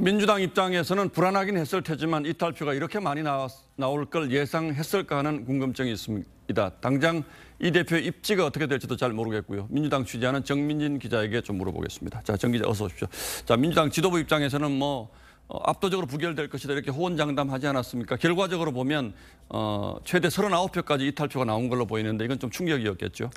민주당 입장에서는 불안하긴 했을 테지만 이탈표가 이렇게 많이 나왔, 나올 걸 예상했을까 하는 궁금증이 있습니다. 당장 이 대표의 입지가 어떻게 될지도 잘 모르겠고요. 민주당 취재하는 정민진 기자에게 좀 물어보겠습니다. 자, 정 기자 어서 오십시오. 자, 민주당 지도부 입장에서는 뭐 어, 압도적으로 부결될 것이다 이렇게 호언장담하지 않았습니까? 결과적으로 보면 어, 최대 39표까지 이탈표가 나온 걸로 보이는데 이건 좀 충격이었겠죠.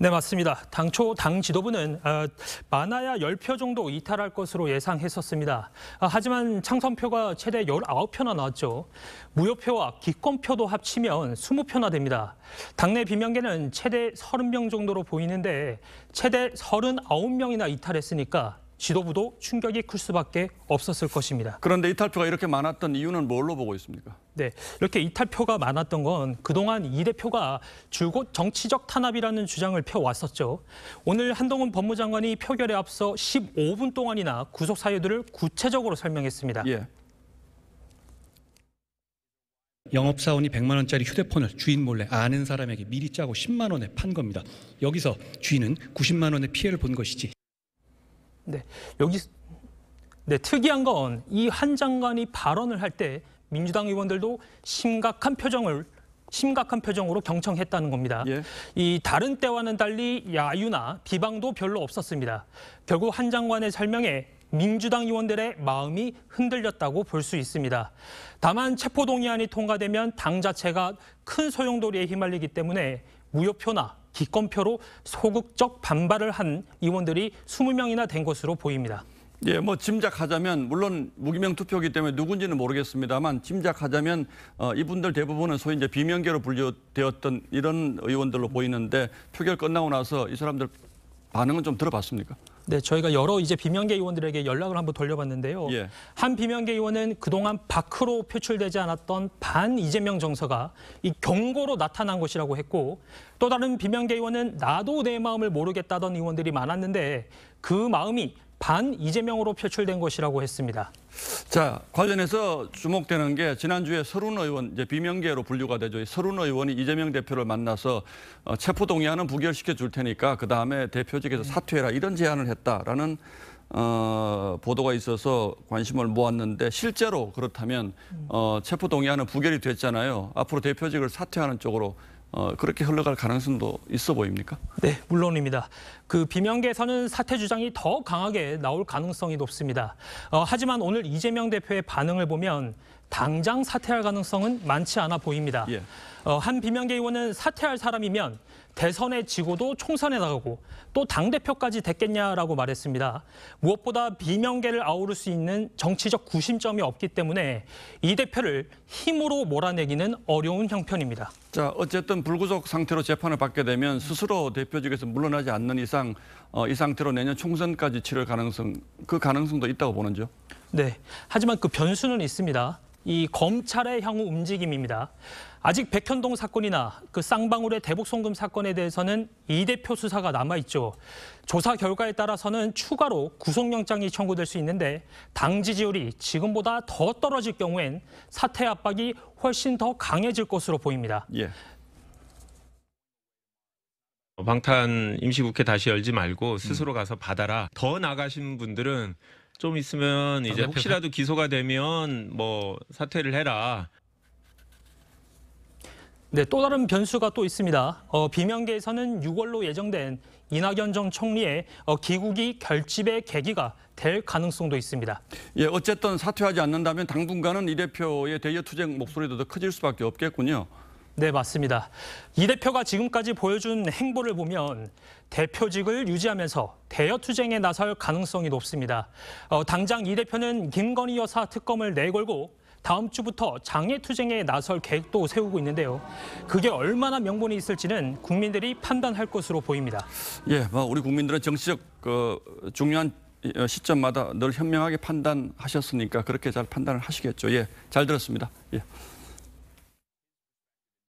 네, 맞습니다. 당초 당 지도부는 어, 많아야 10표 정도 이탈할 것으로 예상했었습니다. 아, 하지만 창선표가 최대 19표나 나왔죠. 무효표와 기권표도 합치면 20표나 됩니다. 당내 비명계는 최대 30명 정도로 보이는데 최대 39명이나 이탈했으니까 지도부도 충격이 클 수밖에 없었을 것입니다. 그런데 이탈표가 이렇게 많았던 이유는 뭘로 보고 있습니까? 네, 이렇게 이탈표가 많았던 건 그동안 이 대표가 줄곧 정치적 탄압이라는 주장을 펴왔었죠. 오늘 한동훈 법무장관이 표결에 앞서 15분 동안이나 구속 사유들을 구체적으로 설명했습니다. 예. 영업사원이 100만 원짜리 휴대폰을 주인 몰래 아는 사람에게 미리 짜고 10만 원에 판 겁니다. 여기서 주인은 90만 원의 피해를 본 것이지. 네, 여기 네, 특이한 건 이 한 장관이 발언을 할 때 민주당 의원들도 심각한 표정을 심각한 표정으로 경청했다는 겁니다. 예. 이 다른 때와는 달리 야유나 비방도 별로 없었습니다. 결국 한 장관의 설명에 민주당 의원들의 마음이 흔들렸다고 볼 수 있습니다. 다만 체포동의안이 통과되면 당 자체가 큰 소용돌이에 휘말리기 때문에 무효표나 기권표로 소극적 반발을 한 의원들이 20명이나 된 것으로 보입니다. 예, 뭐 짐작하자면 물론 무기명 투표기 때문에 누군지는 모르겠습니다만 짐작하자면 어, 이분들 대부분은 소위 이제 비명계로 분류되었던 이런 의원들로 보이는데 표결 끝나고 나서 이 사람들 반응은 좀 들어봤습니까? 네, 저희가 여러 이제 비명계 의원들에게 연락을 한번 돌려봤는데요. 예. 한 비명계 의원은 그동안 밖으로 표출되지 않았던 반 이재명 정서가 이 경고로 나타난 것이라고 했고 또 다른 비명계 의원은 나도 내 마음을 모르겠다던 의원들이 많았는데 그 마음이 반 이재명으로 표출된 것이라고 했습니다. 자 관련해서 주목되는 게 지난주에 서른 의원 이제 비명계로 분류가 되죠. 서른 의원이 이재명 대표를 만나서 어, 체포 동의안은 부결시켜 줄 테니까 그 다음에 대표직에서 음. 사퇴해라 이런 제안을 했다라는 어, 보도가 있어서 관심을 모았는데 실제로 그렇다면 음. 어, 체포 동의안은 부결이 됐잖아요. 앞으로 대표직을 사퇴하는 쪽으로 어, 그렇게 흘러갈 가능성도 있어 보입니까? 네, 물론입니다. 그 비명계에서는 사퇴 주장이 더 강하게 나올 가능성이 높습니다. 어, 하지만 오늘 이재명 대표의 반응을 보면 당장 사퇴할 가능성은 많지 않아 보입니다. 예. 어, 한 비명계 의원은 사퇴할 사람이면 대선에 지고도 총선에 나가고 또 당대표까지 됐겠냐라고 말했습니다. 무엇보다 비명계를 아우를 수 있는 정치적 구심점이 없기 때문에 이 대표를 힘으로 몰아내기는 어려운 형편입니다. 자, 어쨌든 불구속 상태로 재판을 받게 되면 스스로 대표직에서 물러나지 않는 이상 어, 이 상태로 내년 총선까지 치를 가능성 그 가능성도 있다고 보는지요? 네. 하지만 그 변수는 있습니다. 이 검찰의 향후 움직임입니다. 아직 백현동 사건이나 그 쌍방울의 대북 송금 사건에 대해서는 이 대표 수사가 남아 있죠. 조사 결과에 따라서는 추가로 구속영장이 청구될 수 있는데 당 지지율이 지금보다 더 떨어질 경우엔 사태 압박이 훨씬 더 강해질 것으로 보입니다. 예. 방탄 임시국회 다시 열지 말고 스스로 가서 받아라. 더 나가신 분들은 좀 있으면 이제 대표 혹시라도 기소가 되면 뭐 사퇴를 해라. 네, 또 다른 변수가 또 있습니다. 어, 비명계에서는 6월로 예정된 이낙연 전 총리의 어, 기국이 결집의 계기가 될 가능성도 있습니다. 예, 어쨌든 사퇴하지 않는다면 당분간은 이 대표의 대여 투쟁 목소리도 더 커질 수밖에 없겠군요. 네, 맞습니다. 이 대표가 지금까지 보여준 행보를 보면 대표직을 유지하면서 대여투쟁에 나설 가능성이 높습니다. 어, 당장 이 대표는 김건희 여사 특검을 내걸고 다음 주부터 장애투쟁에 나설 계획도 세우고 있는데요. 그게 얼마나 명분이 있을지는 국민들이 판단할 것으로 보입니다. 예, 뭐 우리 국민들은 정치적 그 중요한 어, 시점마다 늘 현명하게 판단하셨으니까 그렇게 잘 판단을 하시겠죠. 예, 잘 들었습니다. 예.